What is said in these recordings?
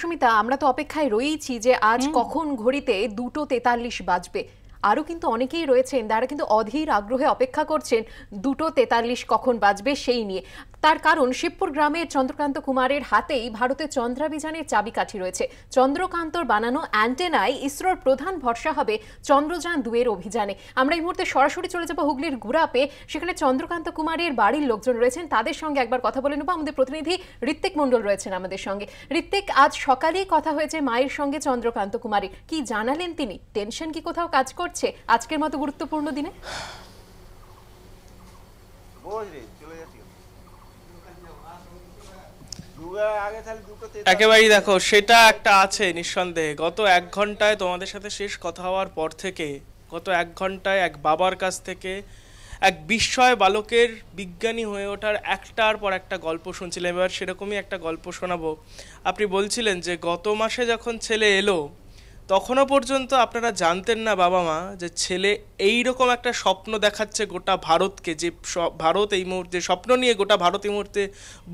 সুস্মিতা আমরা তো অপেক্ষায় রয়েইছি যে আজ কখন ঘড়িতে দুটো তেতাল্লিশ বাজবে আরও কিন্তু অনেকেই রয়েছেন যারা কিন্তু অধীর আগ্রহে অপেক্ষা করছেন দুটো তেতাল্লিশ কখন বাজবে সেই নিয়ে তার কারণ শিবপুর গ্রামের চন্দ্রকান্ত কুমারের হাতেই ভারতে চন্দ্রাভিযানের চাবিকাঠি রয়েছে চন্দ্রকান্তর বানানো অ্যান্টেনায় ইসরোর প্রধান ভরসা হবে চন্দ্রযান দুয়ের অভিযানে আমরা এই মুহূর্তে সরাসরি চলে যাবো হুগলির গুড়াপে সেখানে চন্দ্রকান্ত কুমারের বাড়ির লোকজন রয়েছেন তাদের সঙ্গে একবার কথা বলে নেবো আমাদের প্রতিনিধি ঋত্বিক মণ্ডল রয়েছেন আমাদের সঙ্গে ঋত্বিক আজ সকালেই কথা হয়েছে মায়ের সঙ্গে চন্দ্রকান্ত কুমারের কি জানালেন তিনি টেনশন কি কোথাও কাজ করছে পারছে আজকের মতো গুরুত্বপূর্ণ দিনে একেবারেই দেখো সেটা একটা আছে নিঃসন্দেহে গত এক ঘন্টায় তোমাদের সাথে শেষ কথা হওয়ার পর থেকে গত এক ঘন্টায় এক বাবার কাছ থেকে এক বিস্ময় বালকের বিজ্ঞানী হয়ে ওঠার একটার পর একটা গল্প শুনছিলাম এবার সেরকমই একটা গল্প শোনাবো আপনি বলছিলেন যে গত মাসে যখন ছেলে এলো তখনও পর্যন্ত আপনারা জানতেন না বাবা মা যে ছেলে এই রকম একটা স্বপ্ন দেখাচ্ছে গোটা ভারতকে যে ভারত এই মুহূর্তে স্বপ্ন নিয়ে গোটা ভারত এই মুহূর্তে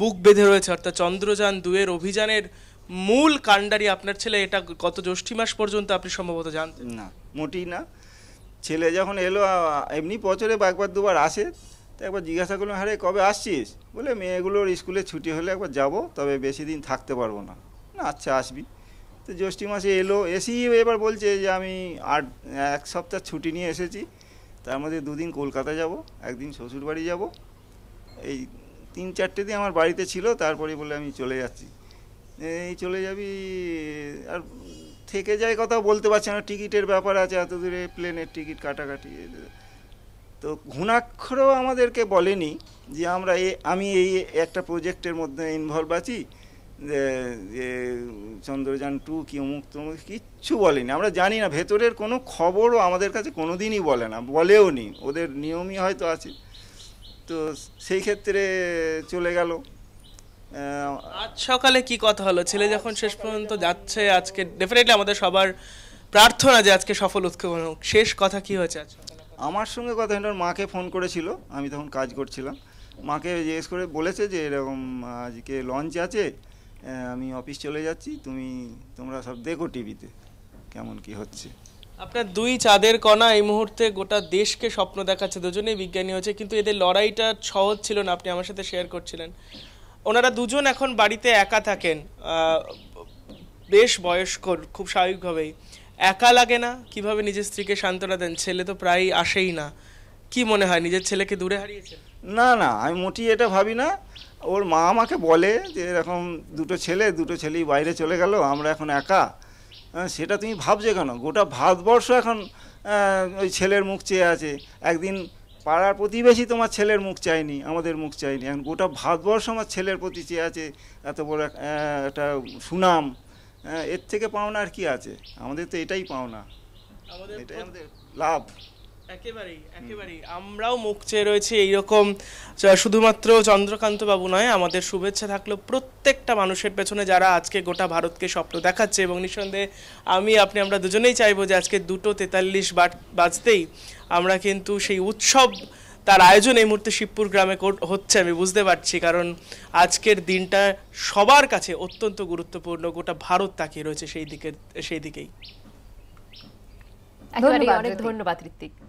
বুক বেঁধে রয়েছে অর্থাৎ চন্দ্রযান দুয়ের অভিযানের মূল কাণ্ডারি আপনার ছেলে এটা গত জ্যৈষ্ঠী মাস পর্যন্ত আপনি সম্ভবত জানতেন না মোটেই না ছেলে যখন এলো এমনি বছরে বা একবার দুবার আসে তো একবার জিজ্ঞাসা করলাম হ্যাঁ কবে আসছিস বলে মেয়েগুলোর স্কুলে ছুটি হলে একবার যাব তবে বেশি দিন থাকতে পারবো না না আচ্ছা আসবি তো জ্যৈষ্ঠ মাসে এলো এসেই এবার বলছে যে আমি আট এক সপ্তাহ ছুটি নিয়ে এসেছি তার মধ্যে দুদিন কলকাতা যাব একদিন শ্বশুরবাড়ি যাব এই তিন চারটে দিন আমার বাড়িতে ছিল তারপরে বলে আমি চলে যাচ্ছি এই চলে যাবি আর থেকে যায় কথা বলতে পারছে না টিকিটের ব্যাপার আছে এত দূরে প্লেনের টিকিট কাটাকাটি তো ঘুণাক্ষরও আমাদেরকে বলেনি যে আমরা এ আমি এই একটা প্রজেক্টের মধ্যে ইনভলভ আছি যে যে চন্দ্রযান টু কি অমুক তমুক কিচ্ছু বলেনি আমরা জানি না ভেতরের কোনো খবরও আমাদের কাছে কোনো দিনই বলে না বলেও নি ওদের নিয়মই হয়তো আছে তো সেই ক্ষেত্রে চলে গেল আজ সকালে কি কথা হলো ছেলে যখন শেষ পর্যন্ত যাচ্ছে আজকে ডেফিনেটলি আমাদের সবার প্রার্থনা যে আজকে সফল উৎক্ষেপণ হোক শেষ কথা কি হয়েছে আজ আমার সঙ্গে কথা ওর মাকে ফোন করেছিল আমি তখন কাজ করছিলাম মাকে জিজ্ঞেস করে বলেছে যে এরকম আজকে লঞ্চ আছে আমি অফিস চলে যাচ্ছি তুমি তোমরা সব দেখো টিভিতে কেমন কি হচ্ছে আপনার দুই চাঁদের কণা এই মুহূর্তে গোটা দেশকে স্বপ্ন দেখাচ্ছে দুজনেই বিজ্ঞানী হচ্ছে কিন্তু এদের লড়াইটা সহজ ছিল না আপনি আমার সাথে শেয়ার করছিলেন ওনারা দুজন এখন বাড়িতে একা থাকেন বেশ বয়স্ক খুব স্বাভাবিকভাবেই একা লাগে না কিভাবে নিজের স্ত্রীকে সান্ত্বনা দেন ছেলে তো প্রায় আসেই না কি মনে হয় নিজের ছেলেকে দূরে হারিয়েছে না না আমি মোটি এটা ভাবি না ওর মা আমাকে বলে যে এরকম দুটো ছেলে দুটো ছেলেই বাইরে চলে গেল আমরা এখন একা সেটা তুমি ভাবছো কেন গোটা ভারতবর্ষ এখন ওই ছেলের মুখ চেয়ে আছে একদিন পাড়ার প্রতিবেশী তোমার ছেলের মুখ চায়নি আমাদের মুখ চায়নি এখন গোটা ভারতবর্ষ আমার ছেলের প্রতি চেয়ে আছে এত বড় একটা সুনাম এর থেকে পাওনা আর কি আছে আমাদের তো এটাই পাওনা এটাই আমাদের লাভ একেবারেই একেবারেই আমরাও মুখ চেয়ে রয়েছি এইরকম শুধুমাত্র চন্দ্রকান্ত বাবু নয় আমাদের শুভেচ্ছা থাকলো প্রত্যেকটা মানুষের পেছনে যারা আজকে গোটা ভারতকে স্বপ্ন দেখাচ্ছে এবং নিঃসন্দেহে আমি আপনি আমরা দুজনেই চাইবো যে আজকে দুটো তেতাল্লিশ বাজতেই আমরা কিন্তু সেই উৎসব তার আয়োজন এই মুহূর্তে শিবপুর গ্রামে হচ্ছে আমি বুঝতে পারছি কারণ আজকের দিনটা সবার কাছে অত্যন্ত গুরুত্বপূর্ণ গোটা ভারত তাকিয়ে রয়েছে সেই দিকের সেই দিকেই ধন্যবাদ ঋত্বিক